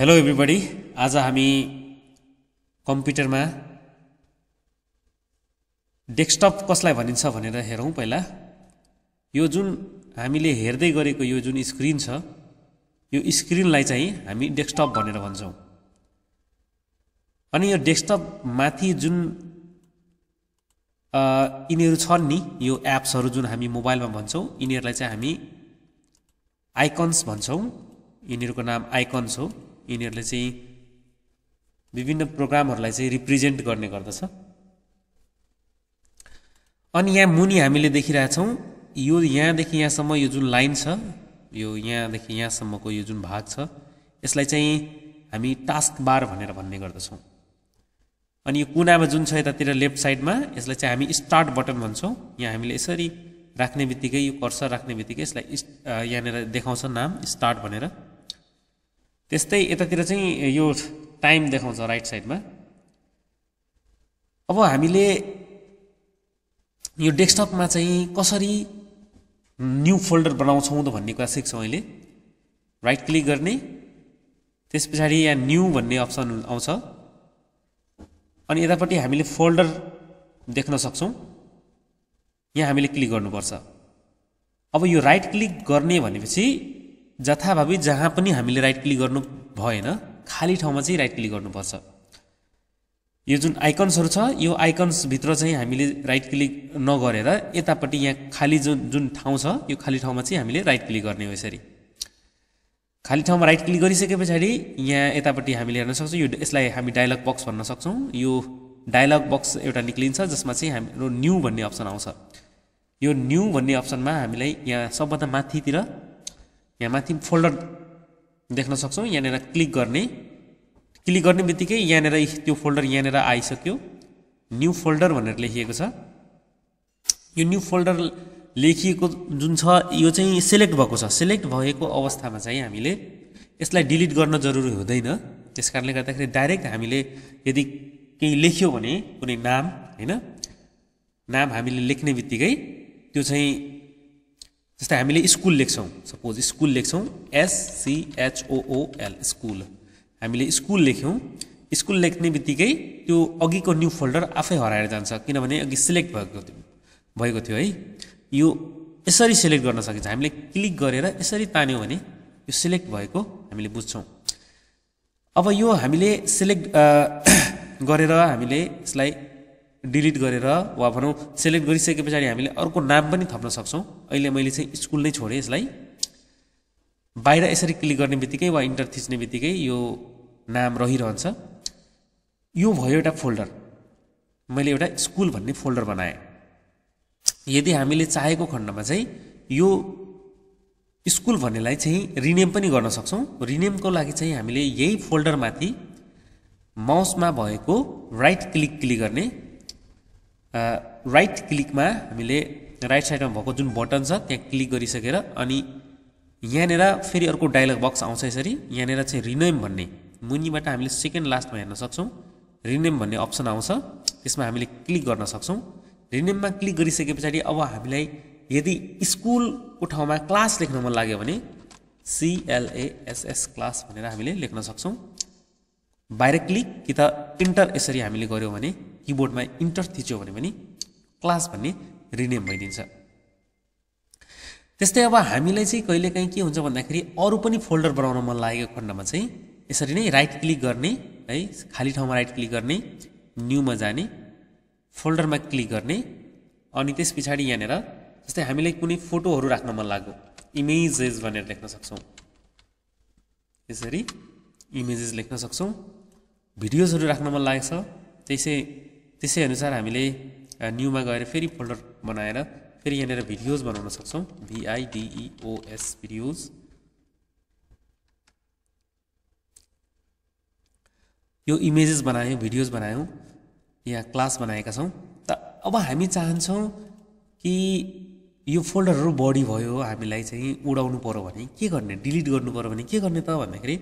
hello everybody आज हामी कम्प्युटरमा डेस्कटप कसलाई भनिन्छ भनेर हेरौँ पहिला यो जुन हामीले हेर्दै गरेको यो जुन स्क्रिन छ यो स्क्रिनलाई चाहिँ हामी डेस्कटप भनेर भन्छौँ अनि यो डेस्कटप माथि जुन यिनीहरू छन् नि यो एप्सहरू जुन हामी मोबाइलमा भन्छौँ यिनीहरूलाई चाहिँ हामी आइकन्स भन्छौँ यिनीहरूको नाम आइकन्स हो यिनीहरूले चाहिँ विभिन्न प्रोग्रामहरूलाई चाहिँ रिप्रेजेन्ट गर्ने गर्दछ अनि यहाँ मुनि हामीले देखिरहेछौँ यो यहाँदेखि यहाँसम्म यो जुन लाइन छ यो यहाँदेखि यहाँसम्मको यो जुन भाग छ यसलाई चाहिँ हामी टास्क बार भनेर भन्ने गर्दछौँ अनि यो कुनामा जुन छ यतातिर लेफ्ट साइडमा यसलाई चाहिँ हामी स्टार्ट बटन भन्छौँ यहाँ हामीले यसरी राख्ने बित्तिकै यो कर्सर राख्ने बित्तिकै यसलाई यहाँनिर देखाउँछ नाम स्टार्ट भनेर त्यस्तै यतातिर चाहिँ यो टाइम देखाउँछ राइट साइडमा अब हामीले यो डेस्कटपमा चाहिँ कसरी न्यु फोल्डर बनाउँछौँ त भन्ने कुरा सिक्छौँ अहिले राइट क्लिक गर्ने त्यस पछाडि यहाँ न्यू भन्ने अप्सन आउँछ अनि यतापट्टि हामीले फोल्डर देख्न सक्छौँ यहाँ हामीले क्लिक गर्नुपर्छ अब यो राइट क्लिक गर्ने भनेपछि जथाभावी जहाँ पनि हामीले राइट क्लिक गर्नु भएन खाली ठाउँमा चाहिँ राइट क्लिक गर्नुपर्छ यो जुन आइकन्सहरू छ यो आइकन्सभित्र चाहिँ हामीले राइट क्लिक नगरेर यतापट्टि यहाँ खाली जुन जुन ठाउँ छ यो खाली ठाउँमा चाहिँ हामीले राइट क्लिक गर्ने हो यसरी खाली ठाउँमा राइट क्लिक गरिसके पछाडि यहाँ यतापट्टि हामीले हेर्न सक्छौँ यो यसलाई हामी डायलग बक्स भन्न सक्छौँ यो डायलग बक्स एउटा निक्लिन्छ जसमा चाहिँ हाम्रो न्यू भन्ने अप्सन आउँछ यो न्यू भन्ने अप्सनमा हामीलाई यहाँ सबभन्दा माथितिर यहाँ माथि फोल्डर देख्न सक्छौँ यहाँनिर क्लिक गर्ने क्लिक गर्ने बित्तिकै यहाँनिर त्यो फोल्डर यहाँनिर आइसक्यो न्यू फोल्डर भनेर लेखिएको छ यो न्यू फोल्डर लेखिएको जुन छ यो चाहिँ सेलेक्ट भएको छ सेलेक्ट भएको अवस्थामा चाहिँ हामीले यसलाई डिलिट गर्न जरुरी हुँदैन त्यस कारणले गर्दाखेरि डाइरेक्ट हामीले यदि केही लेख्यो भने कुनै नाम होइन नाम हामीले लेख्ने बित्तिकै त्यो चाहिँ जस्तै हामीले स्कुल लेख्छौँ सपोज स्कुल लेख्छौँ एससिएचओओएल स्कुल हामीले स्कुल लेख्यौँ स्कुल लेख्ने बित्तिकै त्यो अघिको न्यू फोल्डर आफै हराएर जान्छ किनभने अघि सिलेक्ट भएको थियो भएको थियो है यो यसरी सिलेक्ट गर्न सकिन्छ हामीले क्लिक गरेर यसरी तान्यौँ भने यो सिलेक्ट भएको हामीले बुझ्छौँ अब यो हामीले सिलेक्ट गरेर हामीले यसलाई डिलिट गरेर वा भनौँ सेलेक्ट गरिसके पछाडि हामीले अर्को नाम पनि थप्न सक्छौँ अहिले मैले चाहिँ स्कुल नै छोडेँ यसलाई बाहिर यसरी क्लिक गर्ने बित्तिकै वा इन्टर थिच्ने बित्तिकै यो नाम रहिरहन्छ यो भयो एउटा फोल्डर मैले एउटा स्कुल भन्ने फोल्डर बनाएँ यदि हामीले चाहेको खण्डमा चाहिँ यो स्कुल भन्नेलाई चाहिँ रिनेम पनि गर्न सक्छौँ रिनेमको लागि चाहिँ हामीले यही फोल्डरमाथि माउसमा भएको राइट क्लिक क्लिक गर्ने राइट क्लिकमा हामीले राइट साइडमा भएको जुन बटन छ त्यहाँ क्लिक गरिसकेर अनि यहाँनिर फेरि अर्को डायलग बक्स आउँछ यसरी यहाँनिर चाहिँ रिनेम भन्ने मुनिबाट हामीले सेकेन्ड लास्टमा हेर्न सक्छौँ रिनेम भन्ने अप्सन आउँछ त्यसमा हामीले क्लिक गर्न सक्छौँ रिनेममा क्लिक गरिसके पछाडि अब हामीलाई यदि स्कुलको ठाउँमा क्लास लेख्न मन लाग्यो भने सिएलएएसएस क्लास भनेर हामीले लेख्न सक्छौँ बाहिर क्लिक कि त इन्टर यसरी हामीले गऱ्यौँ भने किबोर्डमा इन्टर थिच्यो भने पनि क्लास भन्ने रिनेम भइदिन्छ त्यस्तै अब हामीलाई चाहिँ कहिलेकाहीँ के हुन्छ भन्दाखेरि अरू पनि फोल्डर बनाउन मन लागेको खण्डमा चाहिँ यसरी नै राइट क्लिक गर्ने है खाली ठाउँमा राइट क्लिक गर्ने न्युमा जाने फोल्डरमा क्लिक गर्ने अनि त्यस पछाडि यहाँनिर जस्तै हामीलाई कुनै फोटोहरू राख्न मन लाग्यो इमेजेस भनेर लेख्न सक्छौँ यसरी इमेजेस लेख्न सक्छौँ भिडियोजहरू राख्न मन लागेको छ त्यसै त्यसै अनुसार हामीले न्युमा गएर फेरि फोल्डर बनाएर फेरि यहाँनिर भिडियोज बनाउन सक्छौँ भिआइडिइओएस e भिडियोज यो इमेजेस बनायौँ भिडियोज बनायौँ यहाँ क्लास बनाएका छौँ त अब हामी चाहन्छौँ कि यो फोल्डरहरू बढी भयो हामीलाई चाहिँ उडाउनु पऱ्यो भने के गर्ने डिलिट गर्नु पऱ्यो भने के गर्ने त भन्दाखेरि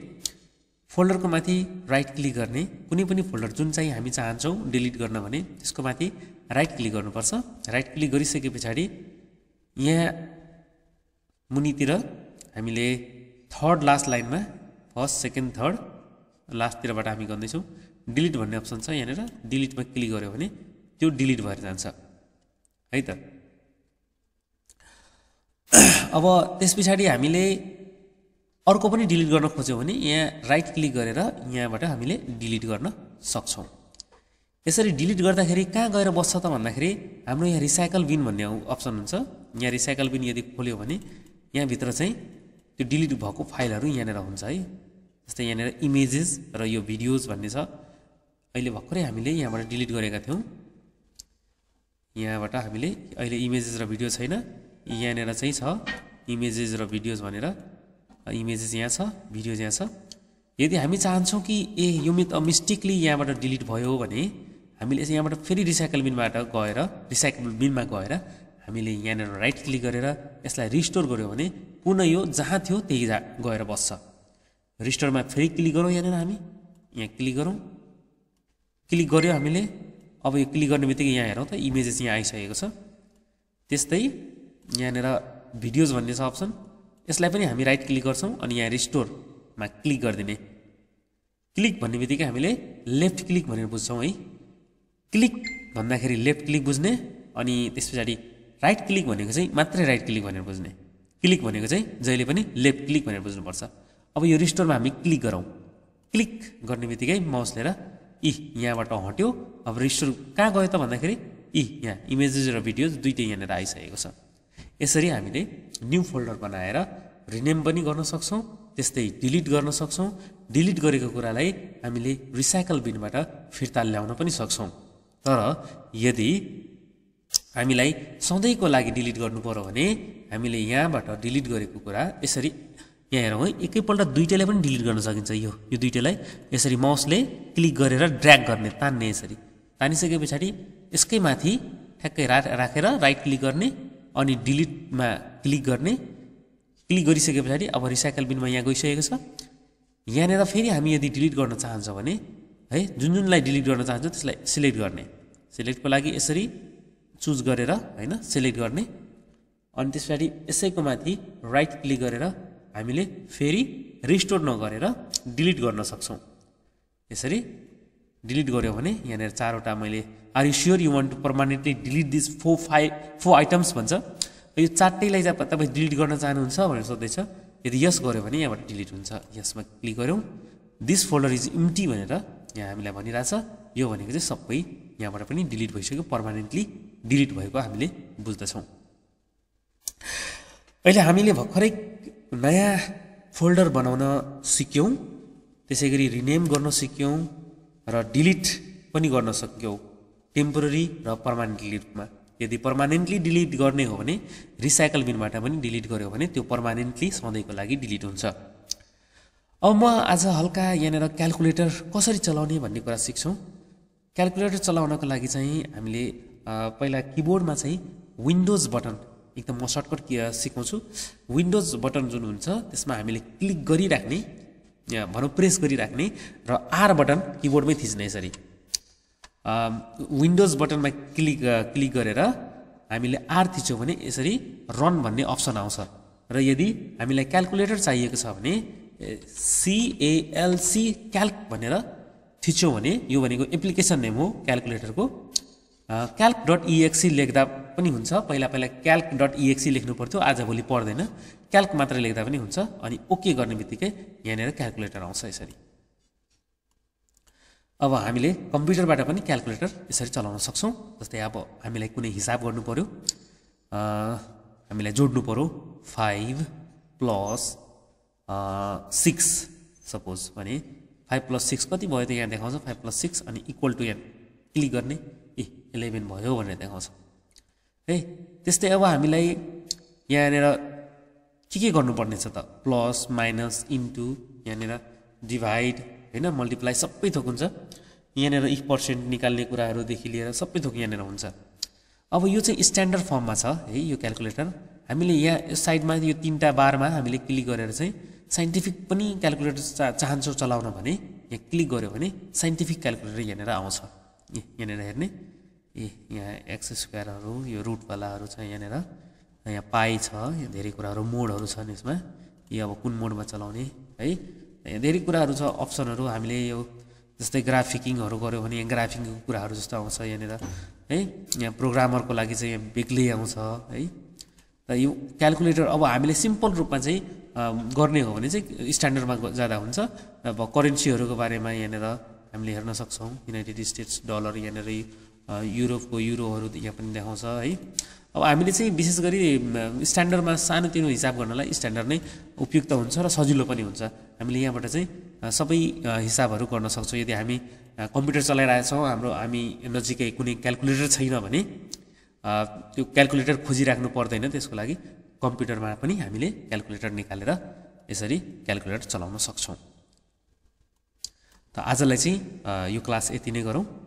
फोल्डरको माथि राइट क्लिक गर्ने कुनै पनि फोल्डर जुन चाहिँ हामी चाहन्छौँ डिलिट गर्न भने त्यसको माथि राइट क्लिक गर्नुपर्छ राइट क्लिक गरिसके पछाडि यहाँ मुनितिर हामीले थर्ड लास्ट लाइनमा फर्स्ट सेकेन्ड थर्ड लास्टतिरबाट हामी गर्दैछौँ डिलिट भन्ने अप्सन छ यहाँनिर डिलिटमा क्लिक गऱ्यो भने त्यो डिलिट भएर जान्छ है त अब त्यस पछाडि हामीले अर्को पनि डिलिट गर्न खोज्यौँ भने यहाँ राइट क्लिक गरेर यहाँबाट हामीले डिलिट गर्न सक्छौँ यसरी डिलिट गर्दाखेरि कहाँ गएर बस्छ त भन्दाखेरि हाम्रो यहाँ रिसाइकल बिन भन्ने अप्सन हुन्छ यहाँ रिसाइकल बिन यदि खोल्यो भने यहाँभित्र चाहिँ त्यो डिलिट भएको फाइलहरू यहाँनिर हुन्छ है जस्तै यहाँनिर इमेजेस र यो भिडियोज भन्ने छ अहिले भर्खरै हामीले यहाँबाट डिलिट गरेका थियौँ यहाँबाट हामीले अहिले इमेजेस र भिडियो छैन यहाँनिर चाहिँ छ इमेजेस र भिडियोज भनेर इमेजेस यहाँ छ भिडियोज यहाँ छ यदि हामी चाहन्छौँ कि ए यो मिस्टेकली यहाँबाट डिलिट भयो भने हामीले यसो यहाँबाट फेरि रिसाइकल बिनबाट गएर रिसाइकल बिनमा गएर हामीले यहाँनिर राइट क्लिक गरेर यसलाई रिस्टोर गऱ्यौँ भने पुनः यो जहाँ थियो त्यही जा गएर बस्छ रिस्टोरमा फेरि क्लिक गरौँ यहाँनिर हामी यहाँ क्लिक गरौँ क्लिक गऱ्यो हामीले अब यो क्लिक गर्ने बित्तिकै यहाँ हेरौँ त इमेजेस यहाँ आइसकेको छ त्यस्तै यहाँनिर भिडियोज भन्ने छ अप्सन यसलाई पनि हामी राइट क्लिक गर्छौँ अनि यहाँ रिस्टोरमा क्लिक गरिदिने क्लिक भन्ने बित्तिकै हामीले लेफ्ट क्लिक भनेर बुझ्छौँ है क्लिक भन्दाखेरि लेफ्ट क्लिक बुझ्ने अनि त्यस पछाडि राइट क्लिक भनेको चाहिँ मात्रै राइट क्लिक भनेर बुझ्ने क्लिक भनेको चाहिँ जहिले पनि लेफ्ट क्लिक भनेर बुझ्नुपर्छ अब यो रिस्टोरमा हामी क्लिक गरौँ क्लिक गर्ने बित्तिकै माउस लिएर इ यहाँबाट हट्यो अब रिस्टोर कहाँ गयो त भन्दाखेरि इ यहाँ इमेजेस र भिडियोज दुइटै यहाँनिर आइसकेको छ यसरी हामीले न्यू फोल्डर बनाएर रिनेम पनि गर्न सक्छौँ त्यस्तै डिलिट गर्न सक्छौँ डिलिट गरेको कुरालाई हामीले रिसाइकल बिनबाट फिर्ता ल्याउन पनि सक्छौँ तर यदि हामीलाई सधैँको लागि डिलिट गर्नु पऱ्यो भने हामीले यहाँबाट डिलिट गरेको कुरा यसरी यहाँ हेरौँ है एकैपल्ट दुइटैलाई पनि डिलिट गर्न सकिन्छ यो यो दुइटैलाई यसरी माउसले क्लिक गरेर ड्र्याग गर्ने तान्ने यसरी तानिसके पछाडि यसकै माथि ठ्याक्कै राखेर राइट क्लिक गर्ने अनि डिलिटमा क्लिक गर्ने क्लिक गरिसके पछाडि अब रिसाइकल बिनमा यहाँ गइसकेको छ यहाँनिर फेरि हामी यदि डिलिट गर्न चाहन्छौँ भने है जुन जुनलाई डिलिट गर्न चाहन्छौँ त्यसलाई सिलेक्ट गर्ने सिलेक्टको लागि यसरी चुज गरेर होइन सिलेक्ट गर्ने अनि त्यस पछाडि यसैको माथि राइट क्लिक गरेर हामीले फेरि रिस्टोर नगरेर डिलिट गर्न सक्छौँ यसरी डिलिट गऱ्यो भने यहाँनिर चारवटा मैले are you sure you want to permanently delete this four five four items भन्छ यो चारटैलाई तपाईँ डिलिट गर्न चाहनुहुन्छ भनेर सोध्दैछ यदि यस गऱ्यो भने यहाँबाट डिलिट हुन्छ यसमा क्लिक गऱ्यौँ दिस फोल्डर इज इम्टी भनेर यहाँ हामीलाई भनिरहेछ यो भनेको चाहिँ सबै यहाँबाट पनि डिलिट भइसक्यो पर्मानेन्टली डिलिट भएको हामीले बुझ्दछौँ अहिले हामीले भर्खरै नयाँ फोल्डर बनाउन सिक्यौँ त्यसै गरी रिनेम गर्न सिक्यौँ र डिलिट पनि गर्न सक्यौँ टेम्पोररी र पर्मानेन्टली रूपमा यदि पर्मानेन्टली डिलिट गर्ने हो भने रिसाइकल बिनबाट पनि डिलिट गऱ्यो भने त्यो पर्मानेन्टली सधैँको लागि डिलिट हुन्छ अब म आज हल्का यहाँनिर क्यालकुलेटर कसरी चलाउने भन्ने कुरा सिक्छौँ क्यालकुलेटर चलाउनको लागि चाहिँ हामीले पहिला किबोर्डमा चाहिँ विन्डोज बटन एकदम म सर्टकट सिकाउँछु विन्डोज बटन जुन हुन्छ त्यसमा हामीले क्लिक गरिराख्ने भनौँ प्रेस गरिराख्ने र आर बटन किबोर्डमै थिच्ने यसरी विन्डोज बटनमा क्लिक क्लिक गरेर हामीले आर थिच्यौँ भने यसरी रन भन्ने अप्सन आउँछ र यदि हामीलाई क्यालकुलेटर चाहिएको छ भने सिएएलसी क्याल्क भनेर थिच्यौँ भने यो भनेको एप्लिकेसन नेम हो क्यालकुलेटरको क्याल्क डट इएक्सी लेख्दा पनि हुन्छ पहिला पहिला क्याल्क डट इएक्सी लेख्नु पर्थ्यो आजभोलि पर्दैन क्याल्क मात्र लेख्दा पनि हुन्छ अनि ओके गर्ने बित्तिकै यहाँनिर क्यालकुलेटर आउँछ यसरी अब हामीले कम्प्युटरबाट पनि क्यालकुलेटर यसरी चलाउन सक्छौँ जस्तै अब हामीलाई कुनै हिसाब गर्नु पऱ्यो हामीलाई जोड्नु पऱ्यो फाइभ प्लस सिक्स सपोज भने फाइभ प्लस सिक्स कति भयो त यहाँ देखाउँछ फाइभ प्लस सिक्स अनि इक्वल टु यहाँ क्लिक गर्ने इलेभेन भयो भनेर देखाउँछ है त्यस्तै अब हामीलाई यहाँनिर के के गर्नुपर्ने छ त प्लस माइनस इन्टु यहाँनिर डिभाइड होइन मल्टिप्लाई सबै थोक हुन्छ यहाँनिर इफ पर्सेन्ट निकाल्ने कुराहरूदेखि लिएर सबै थोक यहाँनिर हुन्छ अब यो चाहिँ स्ट्यान्डर्ड फर्ममा छ है यो क्यालकुलेटर हामीले यहाँ यो साइडमा यो तिनवटा बारमा हामीले क्लिक गरेर चाहिँ साइन्टिफिक पनि क्यालकुलेटर चा चाहन्छौँ चलाउन भने यहाँ क्लिक गऱ्यो भने साइन्टिफिक क्यालकुलेटर यहाँनिर आउँछ यहाँनिर हेर्ने यी यहाँ एक्स स्क्वायरहरू यो रुटवालाहरू छ यहाँनिर यहाँ पाई छ यहाँ धेरै कुराहरू मोडहरू छन् यसमा यी अब कुन मोडमा चलाउने है यहाँ धेरै कुराहरू छ अप्सनहरू हामीले यो जस्तै ग्राफिकिङहरू गऱ्यो भने यहाँ ग्राफिकिङको कुराहरू जस्तो आउँछ यहाँनिर है यहाँ प्रोग्रामरको लागि चाहिँ यहाँ बेग्लै आउँछ है र यो क्यालकुलेटर अब हामीले सिम्पल रूपमा चाहिँ गर्ने हो भने चाहिँ स्ट्यान्डर्डमा ज्यादा हुन्छ अब करेन्सीहरूको बारेमा यहाँनिर हामीले हेर्न सक्छौँ युनाइटेड स्टेट्स डलर यहाँनिर युरोपको युरोहरू यहाँ पनि देखाउँछ है अब हामीले चाहिँ विशेष गरी स्ट्यान्डर्डमा सानोतिनो हिसाब गर्नलाई स्ट्यान्डर्ड नै उपयुक्त हुन्छ र सजिलो पनि हुन्छ हामीले यहाँबाट चाहिँ सबै हिसाबहरू गर्न सक्छौँ यदि हामी कम्प्युटर चलाइरहेछौँ हाम्रो हामी नजिकै कुनै क्यालकुलेटर छैन भने त्यो क्यालकुलेटर खोजिराख्नु पर्दैन त्यसको लागि कम्प्युटरमा पनि हामीले क्यालकुलेटर निकालेर यसरी क्यालकुलेटर चलाउन सक्छौँ त आजलाई चाहिँ यो क्लास यति नै गरौँ